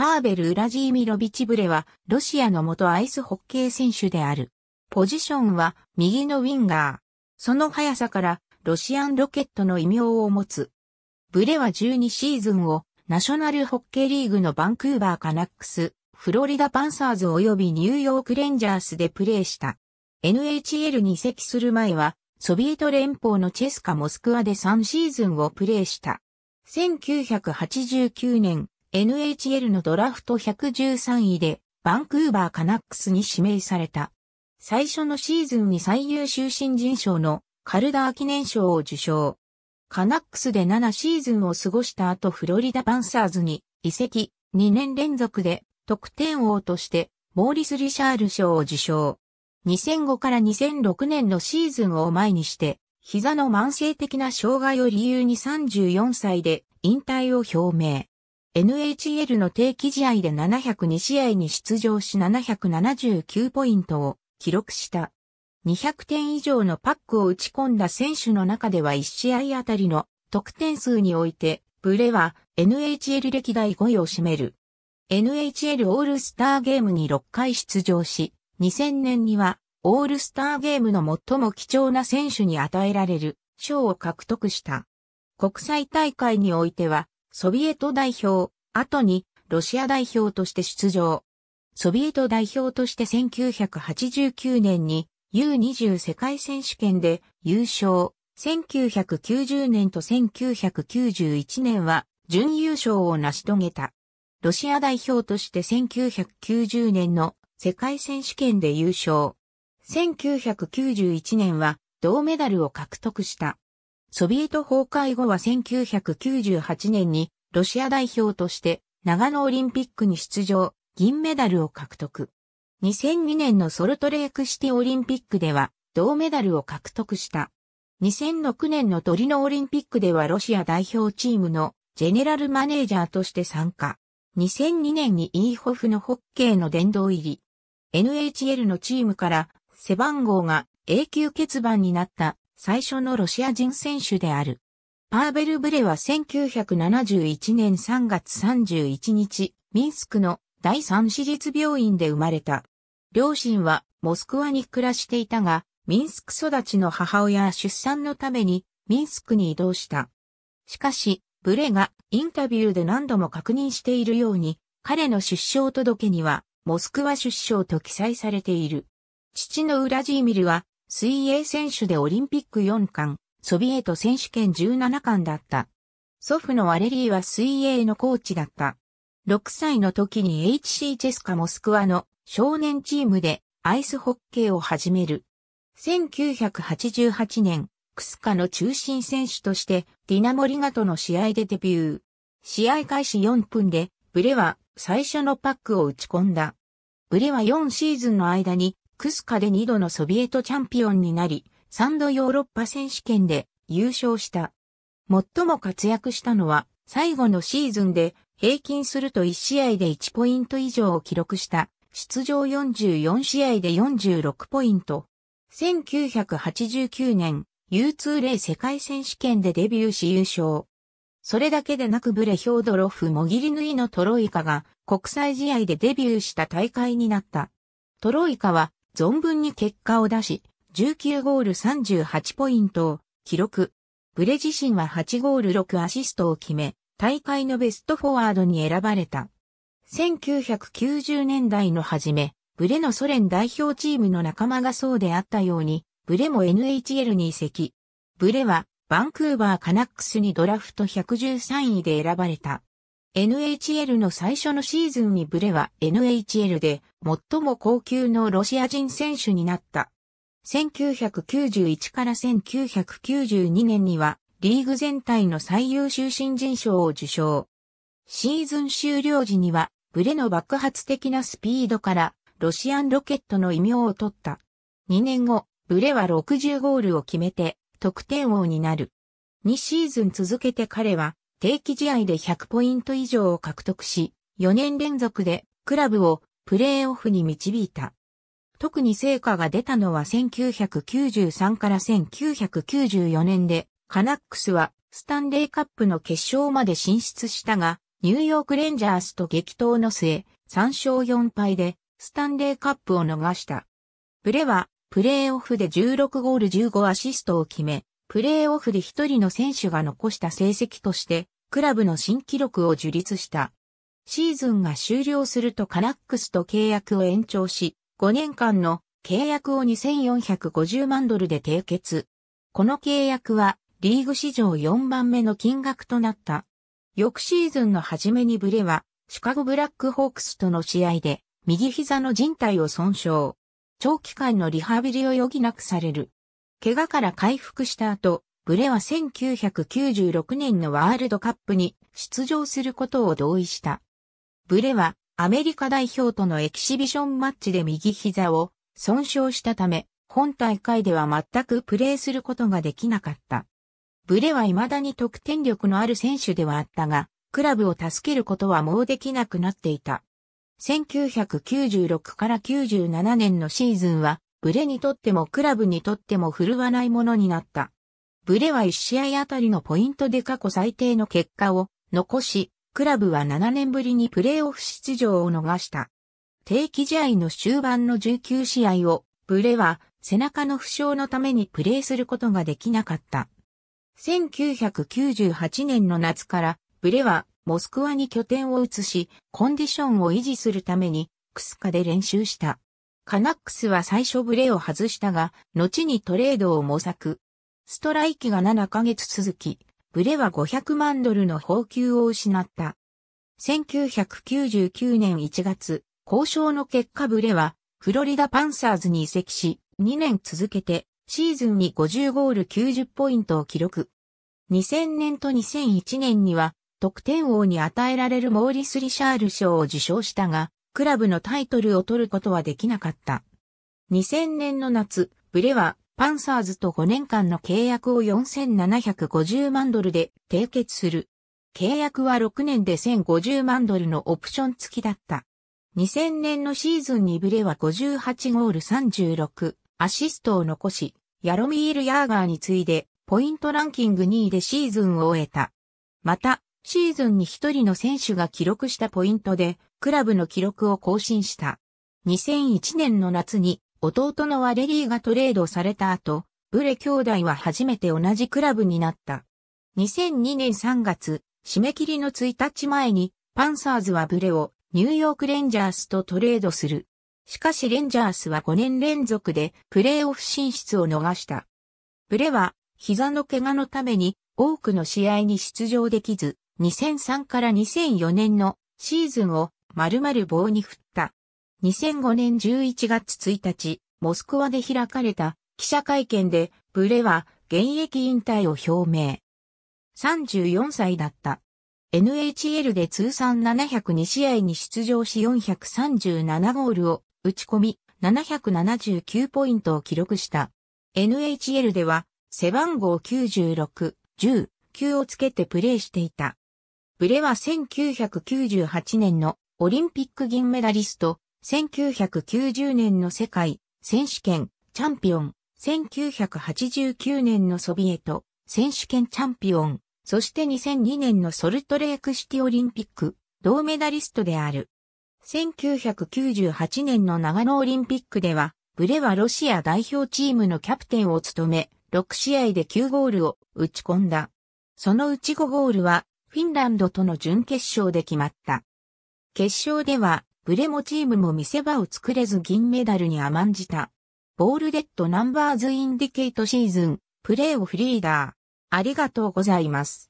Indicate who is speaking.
Speaker 1: パーベル・ウラジーミロビチブレは、ロシアの元アイスホッケー選手である。ポジションは、右のウィンガー。その速さから、ロシアンロケットの異名を持つ。ブレは12シーズンを、ナショナルホッケーリーグのバンクーバーカナックス、フロリダパンサーズ及びニューヨークレンジャースでプレーした。NHL に移籍する前は、ソビエト連邦のチェスカ・モスクワで3シーズンをプレーした。1989年、NHL のドラフト113位でバンクーバーカナックスに指名された。最初のシーズンに最優秀新人賞のカルダー記念賞を受賞。カナックスで7シーズンを過ごした後フロリダパンサーズに移籍2年連続で得点王としてモーリス・リシャール賞を受賞。2005から2006年のシーズンを前にして膝の慢性的な障害を理由に34歳で引退を表明。NHL の定期試合で702試合に出場し779ポイントを記録した。200点以上のパックを打ち込んだ選手の中では1試合あたりの得点数において、ブレは NHL 歴代5位を占める。NHL オールスターゲームに6回出場し、2000年にはオールスターゲームの最も貴重な選手に与えられる賞を獲得した。国際大会においてはソビエト代表、後にロシア代表として出場。ソビエト代表として1989年に U20 世界選手権で優勝。1990年と1991年は準優勝を成し遂げた。ロシア代表として1990年の世界選手権で優勝。1991年は銅メダルを獲得した。ソビエト崩壊後は1998年にロシア代表として長野オリンピックに出場、銀メダルを獲得。2002年のソルトレークシティオリンピックでは銅メダルを獲得した。2006年のトリノオリンピックではロシア代表チームのジェネラルマネージャーとして参加。2002年にイーホフのホッケーの殿堂入り。NHL のチームから背番号が永久欠番になった最初のロシア人選手である。パーベル・ブレは1971年3月31日、ミンスクの第三市立病院で生まれた。両親はモスクワに暮らしていたが、ミンスク育ちの母親は出産のためにミンスクに移動した。しかし、ブレがインタビューで何度も確認しているように、彼の出生届には、モスクワ出生と記載されている。父のウラジーミルは、水泳選手でオリンピック4冠、ソビエト選手権17冠だった。祖父のワレリーは水泳のコーチだった。6歳の時に HC チェスカモスクワの少年チームでアイスホッケーを始める。1988年、クスカの中心選手としてディナモリガとの試合でデビュー。試合開始4分で、ブレは最初のパックを打ち込んだ。ブレは4シーズンの間にクスカで2度のソビエトチャンピオンになり、3度ヨーロッパ選手権で優勝した。最も活躍したのは最後のシーズンで平均すると1試合で1ポイント以上を記録した出場44試合で46ポイント。1989年 U2 例世界選手権でデビューし優勝。それだけでなくブレヒョードロフ・もぎりぬいのトロイカが国際試合でデビューした大会になった。トロイカは存分に結果を出し、19ゴール38ポイントを記録。ブレ自身は8ゴール6アシストを決め、大会のベストフォワードに選ばれた。1990年代の初め、ブレのソ連代表チームの仲間がそうであったように、ブレも NHL に移籍。ブレは、バンクーバーカナックスにドラフト113位で選ばれた。NHL の最初のシーズンにブレは NHL で最も高級のロシア人選手になった。1991から1992年にはリーグ全体の最優秀新人賞を受賞。シーズン終了時にはブレの爆発的なスピードからロシアンロケットの異名を取った。2年後、ブレは60ゴールを決めて得点王になる。2シーズン続けて彼は定期試合で100ポイント以上を獲得し、4年連続でクラブをプレーオフに導いた。特に成果が出たのは1993から1994年で、カナックスはスタンレーカップの決勝まで進出したが、ニューヨークレンジャーズと激闘の末、3勝4敗でスタンレーカップを逃した。プレはプレーオフで16ゴール15アシストを決め、プレーオフで一人の選手が残した成績として、クラブの新記録を樹立した。シーズンが終了するとカナックスと契約を延長し、5年間の契約を2450万ドルで締結。この契約はリーグ史上4番目の金額となった。翌シーズンの初めにブレはシカゴブラックホークスとの試合で右膝の靭帯を損傷。長期間のリハビリを余儀なくされる。怪我から回復した後、ブレは1996年のワールドカップに出場することを同意した。ブレはアメリカ代表とのエキシビションマッチで右膝を損傷したため、本大会では全くプレーすることができなかった。ブレは未だに得点力のある選手ではあったが、クラブを助けることはもうできなくなっていた。1996から97年のシーズンはブレにとってもクラブにとっても振るわないものになった。ブレは1試合あたりのポイントで過去最低の結果を残し、クラブは7年ぶりにプレーオフ出場を逃した。定期試合の終盤の19試合を、ブレは背中の負傷のためにプレーすることができなかった。1998年の夏から、ブレはモスクワに拠点を移し、コンディションを維持するために、クスカで練習した。カナックスは最初ブレを外したが、後にトレードを模索。ストライキが7ヶ月続き、ブレは500万ドルの報給を失った。1999年1月、交渉の結果ブレは、フロリダパンサーズに移籍し、2年続けて、シーズンに50ゴール90ポイントを記録。2000年と2001年には、得点王に与えられるモーリス・リシャール賞を受賞したが、クラブのタイトルを取ることはできなかった。2000年の夏、ブレはパンサーズと5年間の契約を4750万ドルで締結する。契約は6年で1050万ドルのオプション付きだった。2000年のシーズンにブレは58ゴール36アシストを残し、ヤロミール・ヤーガーに次いでポイントランキング2位でシーズンを終えた。また、シーズンに一人の選手が記録したポイントで、クラブの記録を更新した。2001年の夏に、弟のワレリーがトレードされた後、ブレ兄弟は初めて同じクラブになった。2002年3月、締め切りの1日前に、パンサーズはブレをニューヨークレンジャーズとトレードする。しかしレンジャーズは5年連続でプレーオフ進出を逃した。ブレは膝の怪我のために多くの試合に出場できず、2003から2004年のシーズンを丸々棒に振った。2005年11月1日、モスクワで開かれた記者会見で、ブレは現役引退を表明。34歳だった。NHL で通算702試合に出場し437ゴールを打ち込み、779ポイントを記録した。NHL では背番号96、10、9をつけてプレーしていた。ブレは1998年のオリンピック銀メダリスト、1990年の世界選手権チャンピオン、1989年のソビエト選手権チャンピオン、そして2002年のソルトレークシティオリンピック銅メダリストである。1998年の長野オリンピックでは、ブレはロシア代表チームのキャプテンを務め、6試合で9ゴールを打ち込んだ。そのうち5ゴールはフィンランドとの準決勝で決まった。決勝では、ブレモチームも見せ場を作れず銀メダルに甘んじた。ボールデッドナンバーズインディケイトシーズン、プレーオフリーダー。ありがとうございます。